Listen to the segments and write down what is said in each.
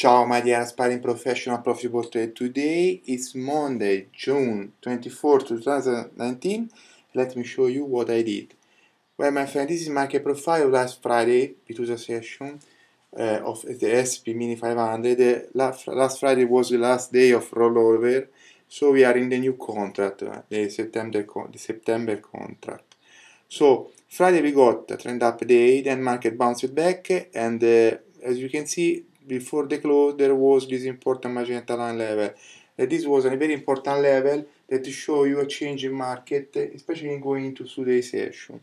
Ciao, my dear aspiring professional profi portrait. Today is Monday, June 24, 2019. Let me show you what I did. Well, my friend, this is my profile last Friday, Pitusa session uh, of the SP Mini 500. Uh, last, last Friday was the last day of rollover, so we are in the new contract, uh, the September con the September contract. So Friday we got a trend up day, then market bounced back, and uh, as you can see, before the close there was this important magenta line level and this was a very important level that show you a change in market especially going into today's session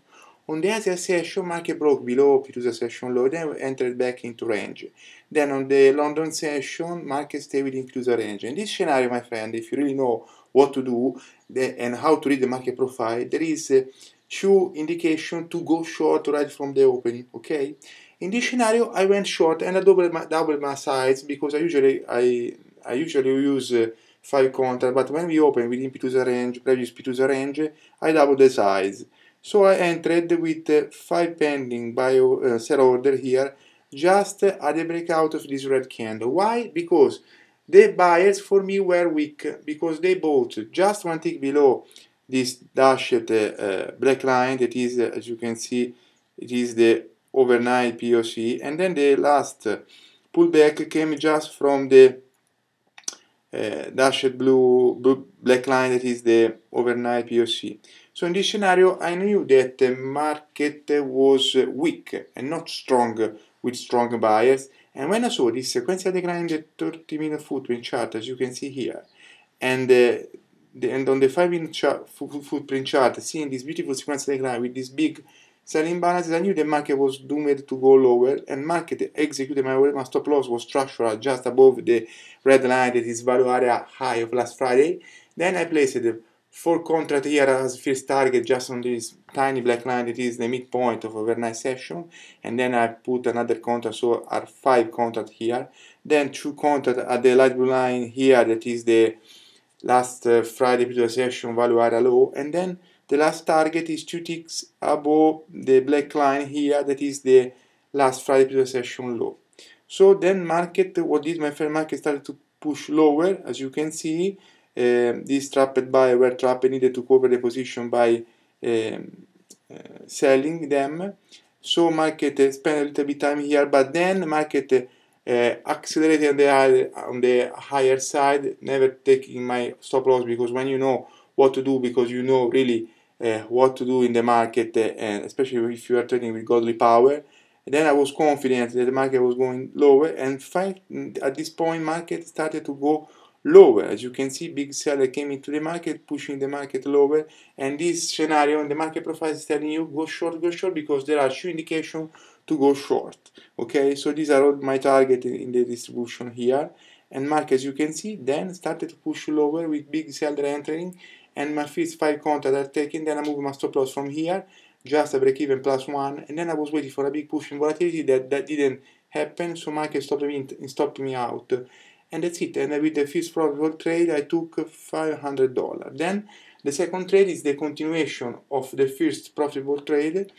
on the Asia session market broke below previous session low then entered back into range then on the London session market stayed within previous range in this scenario my friend if you really know what to do and how to read the market profile there is uh, two indication to go short right from the opening okay in this scenario, I went short and I doubled my, doubled my size because I usually I I usually use uh, 5 counter, but when we open within p range, previous p range, I double the size. So I entered with uh, 5 pending by uh, sell order here, just uh, at the breakout of this red candle. Why? Because the buyers for me were weak, because they bought just one tick below this dashed uh, uh, black line that is, uh, as you can see, it is the overnight POC and then the last uh, pullback came just from the uh, dashed blue, blue, black line that is the overnight POC. So in this scenario I knew that the market was weak and not strong with strong buyers and when I saw this sequential decline in the 30 minute footprint chart as you can see here and uh, the, and on the 5 minute chart, footprint chart seeing this beautiful sequential decline with this big Selling balances, I knew the market was doomed to go lower, and market executed my My stop loss was structural just above the red line that is value area high of last Friday. Then I placed the four contract here as first target just on this tiny black line that is the midpoint of overnight session, and then I put another contract, so are five contract here. Then two contract at the light blue line here that is the last uh, Friday previous session value area low, and then the last target is two ticks above the black line here, that is the last Friday pre session low. So then market, what did my fair market started to push lower, as you can see, um, This these trapped buy were trapped needed to cover the position by um, uh, selling them. So market uh, spent a little bit time here, but then market uh, accelerated on the, on the higher side, never taking my stop loss because when you know what to do, because you know really Eh, what to do in the market, eh, and especially if you are trading with godly power. And then I was confident that the market was going lower, and at this point, market started to go lower. As you can see, big seller came into the market, pushing the market lower. And this scenario and the market profile is telling you go short, go short, because there are two indication to go short. Okay, so these are all my target in, in the distribution here. And market, as you can see, then started to push lower with big seller entering and my first five contract are taken, then I move my stop loss from here, just a break even plus one, and then I was waiting for a big push in volatility that, that didn't happen, so market stopped me, stopped me out. And that's it, and with the first profitable trade I took $500. Then the second trade is the continuation of the first profitable trade,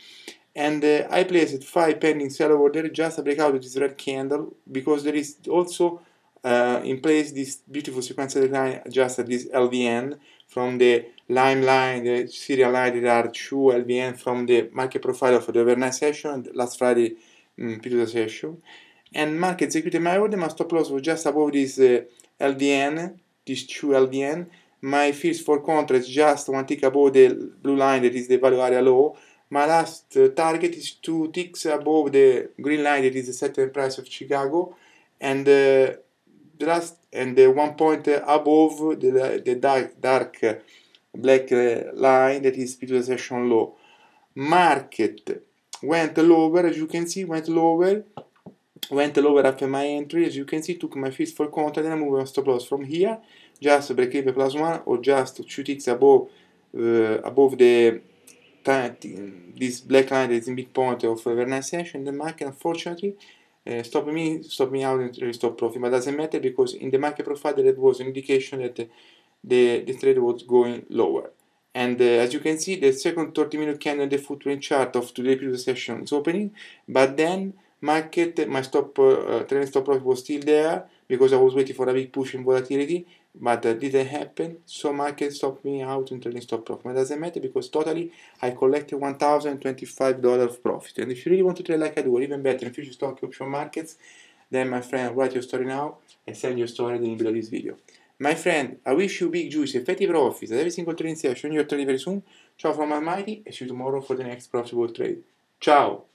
and uh, I placed 5 pending sell order just a breakout of this red candle because there is also uh, in place this beautiful sequence sequential line just at this LVN from the Limeline, the serial line that are two LBN from the market profile of the overnight session, last Friday um, period session. And market executed my order, my stop loss was just above this uh, LDN, this two LDN. My first four contracts just one tick above the blue line that is the value area low. My last uh, target is two ticks above the green line that is the settlement price of Chicago. And uh, just and the one point above the, the dark, dark black line that is the session low. Market went lower, as you can see, went lower, went lower after my entry, as you can see, took my first for contact and I moved on stop loss from here, just break even plus one or just two ticks above, uh, above the this black line that is in midpoint of overnight session, the market unfortunately uh, stop me stop me out and eh, stop profit but doesn't matter because in the market profile that was an indication that the, the, trade was going lower and uh, as you can see the second 30 minute candle the footprint chart of today's previous session is opening but then market my stop uh, trend stop profit was still there because I was waiting for a big push in volatility but that uh, didn't happen so market stopped me out in trading stop profit but doesn't matter because totally I collected $1025 of profit and if you really want to trade like I do or even better in future stock option markets then my friend write your story now and send your story in below this video my friend I wish you big juicy effective profits at every single trading session you're trading very soon ciao from Almighty and see you tomorrow for the next profitable trade ciao